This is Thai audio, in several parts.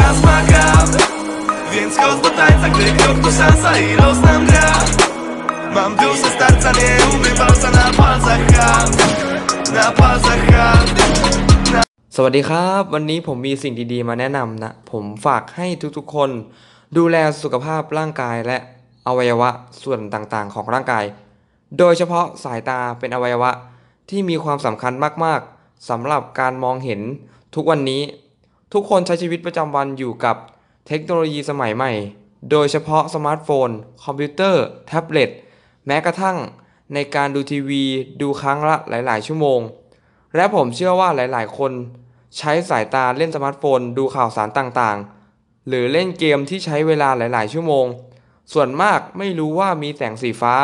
dans ma gra Więc chodź do tańca, gdy krok to szansa i los nam gra Mam duszę starca, nie umiem palca na palcach ham Na palcach ham สวัสดีครับ วันนี้ผมมีสิ่งดีๆมาแนะนำนะ ผมฝากให้ทุกๆคนดูแลสุขภาพร่างกายและอวัยวะส่วนต่างๆของร่างกาย โดยเฉพาะสายตาเป็นอวัยวะที่มีความสำคัญมากๆสำหรับการมองเห็นทุกวันนี้ทุกคนใช้ชีวิตประจำวันอยู่กับเทคโนโลยีสมัยใหม่ โดยเฉพาะสมาร์ทโฟน คอมพิวเตอร์ แท็บเล็ต แม้กระทั่ง ในการดูทีวี ดูครั้งละหลาย ๆ ชั่วโมง และผมเชื่อว่าหลายๆ คน ใช้สายตาเล่นสมาร์ทโฟน ดูข่าวสารต่างๆ หรือเล่นเกมที่ใช้เวลาหลาย ๆชั่วโมง ส่วนมากไม่รู้ว่ามีแสงสีฟ้า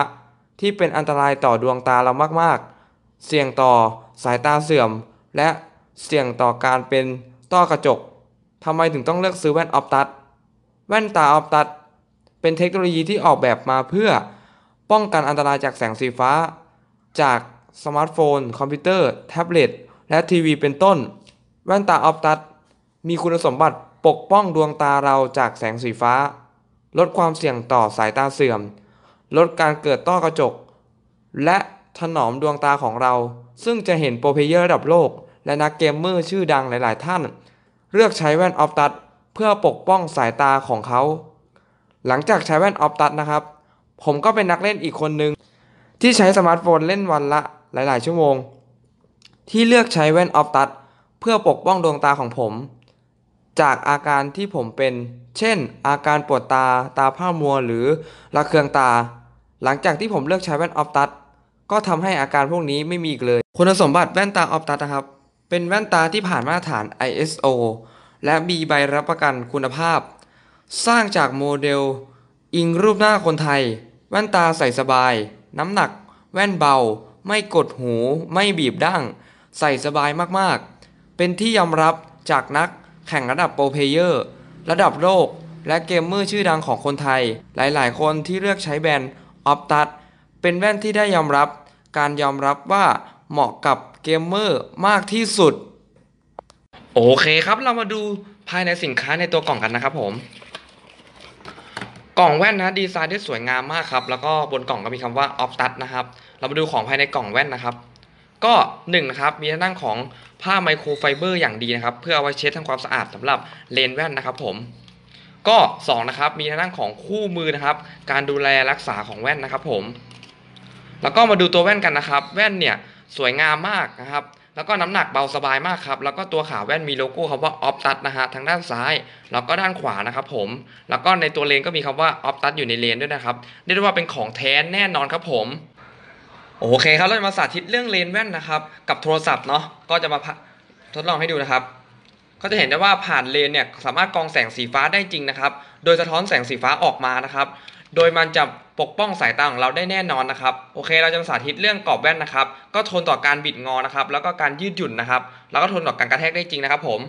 ที่เป็นอันตรายต่อดวงตาเรามากๆ เสี่ยงต่อ สายตาเสื่อม และเสี่ยงต่อการเป็นต้อกระจก ทำไมถึงต้องเลือกซื้อแว่นออฟตัด แว่นตาออฟตัด เป็นเทคโนโลยีที่ออกแบบมาเพื่อ ป้องกันอันตรายจากแสงสีฟ้า จากสมาร์ทโฟน คอมพิวเตอร์ แท็บเล็ตและทีวีเป็นต้น แว่นตาออฟตัดมีคุณสมบัติปกป้องดวงตาเราจากแสงสีฟ้า ลดความเสี่ยงต่อสายตาเสื่อม ลดการเกิดต้อกระจก และถนอมดวงตาของเรา ซึ่งจะเห็นโปรเพเยอร์ระดับโลก และนักเกมเมอร์ชื่อดังหลาย ๆ ท่านเลือกใช้แว่นออฟตัดเพื่อปกป้องสายตาของเขา หลังจากใช้แว่นออฟตัดนะครับ ผมก็เป็นนักเล่นอีกคนหนึ่งที่ใช้สมาร์ทโฟนเล่นวันละหลาย ๆ ชั่วโมง ที่เลือกใช้แว่นออฟตัดเพื่อปกป้องดวงตาของผม จากอาการที่ผมเป็น เช่น อาการปวดตา ตาผ้ามัว หรือระเคืองตา หลังจากที่ผมเลือกใช้แว่นออฟตัดก็ทำให้อาการพวกนี้ไม่มีอีกเลย คุณสมบัติแว่นตาออฟตัดนะครับเป็นแว่นตาที่ผ่านมาตรฐาน ISO และมีใบรับประกันคุณภาพ สร้างจากโมเดลอิงรูปหน้าคนไทย แว่นตาใส่สบาย น้ำหนัก แว่นเบา ไม่กดหู ไม่บีบดั้ง ใส่สบายมากๆ เป็นที่ยอมรับจากนักแข่งระดับโปรเพเยอร์ ระดับโลกและเกมเมอร์ชื่อดังของคนไทย หลายๆ คนที่เลือกใช้แบรนด์ออปตัดเป็นแว่นที่ได้ยอมรับ การยอมรับว่าเหมาะกับเกมเมอร์มากที่สุด โอเคครับ เรามาดูภายในสินค้าในตัวกล่องกันนะครับ ผม กล่องแว่นนะดีไซน์ได้สวยงามมากครับแล้วก็บนกล่องก็มีคำว่าออฟตัสนะครับเรามาดูของภายในกล่องแว่นนะครับ ก็1นนะครับมีทีานั้งของผ้าไมโครไฟเบอร์อย่างดีนะครับ เพื่อเอาไว้เช็ดทำความสะอาดสำหรับเลนแว่นนะครับผมก็2นะครับมีทางั้าของคู่มือนะครับ การดูแลรักษาของแว่นนะครับผม แล้วก็มาดูตัวแว่นกันนะครับ แว่นเนี่ยสวยงามมากนะครับ แล้วก็น้ำหนักเบาสบายมากครับ แล้วก็ตัวขาแว่นมีโลโก้คำว่าออฟตัดนะฮะทางด้านซ้าย แล้วก็ด้านขวานะครับผม แล้วก็ในตัวเลนก็มีคำว่าออฟตัดอยู่ในเลนด้วยนะครับ เรียกได้ว่าเป็นของแท้แน่นอนครับผม โอเคครับเราจะมาสาธิตเรื่องเลนแว่นนะครับ กับโทรศัพท์เนาะ ก็จะมาทดลองให้ดูนะครับ ก็จะเห็นได้ว่าผ่านเลนเนี่ยสามารถกรองแสงสีฟ้าได้จริงนะครับ โดยสะท้อนแสงสีฟ้าออกมานะครับโดยมันจะปกป้องสายตาของเราได้แน่นอนนะครับโอเค เราจะมาสาธิตเรื่องกรอบแว่นนะครับ ก็ทนต่อการบิดงอนะครับ แล้วก็การยืดหยุ่นนะครับ แล้วก็ทนต่อการกระแทกได้จริงนะครับ ผม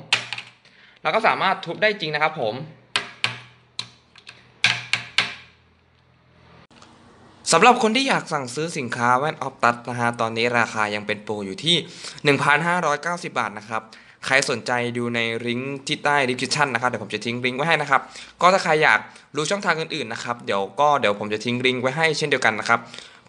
แล้วก็สามารถทุบได้จริงนะครับ ผมสำหรับคนที่อยากสั่งซื้อสินค้าแว่นออฟตัสนะฮะตอนนี้ราคายังเป็นโปรอยู่ที่ 1,590 บาทนะครับใครสนใจดูในลิงก์ที่ใต้ดีคิชั่นนะครับเดี๋ยวผมจะทิ้งลิงก์ไว้ให้นะครับก็ถ้าใครอยากรู้ช่องทางอื่นๆนะครับเดี๋ยวก็เดี๋ยวผมจะทิ้งลิงก์ไว้ให้เช่นเดียวกันนะครับ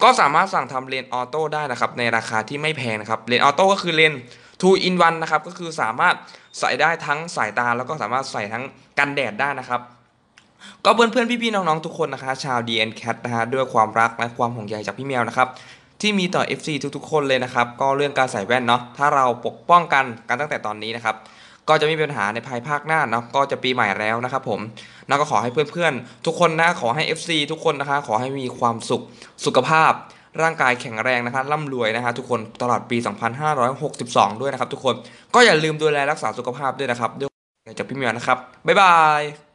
ก็สามารถสั่งทำเลนออโต้ได้นะครับในราคาที่ไม่แพงนะครับเลนออโต้ก็คือเลน2 in 1นะครับก็คือสามารถใส่ได้ทั้งสายตาแล้วก็สามารถใส่ทั้งกันแดดได้นะครับก็เพื่อนเพื่อนพี่ๆน้องๆทุกคนนะคะ ชาว DN Cat นะฮะด้วยความรักและความห่วงใยจากพี่แมวนะครับที่มีต่อ FC ทุก ๆ คนเลยนะครับก็เรื่องการใส่แว่นเนาะถ้าเราปกป้องกันกันตั้งแต่ตอนนี้นะครับก็จะไม่มีปัญหาในภายภาคหน้าเนาะก็จะปีใหม่แล้วนะครับผมนะก็ขอให้เพื่อนๆ ทุกคนนะขอให้ FC ทุกคนนะคะขอให้มีความสุขสุขภาพ ร่างกายแข็งแรงนะคะร่ำรวยนะคะทุกคนตลอดปี 2562ด้วยนะครับทุกคนก็อย่าลืมดูแลรักษาสุขภาพด้วยนะครับด้วยจากพี่เมียนะครับบ๊ายบาย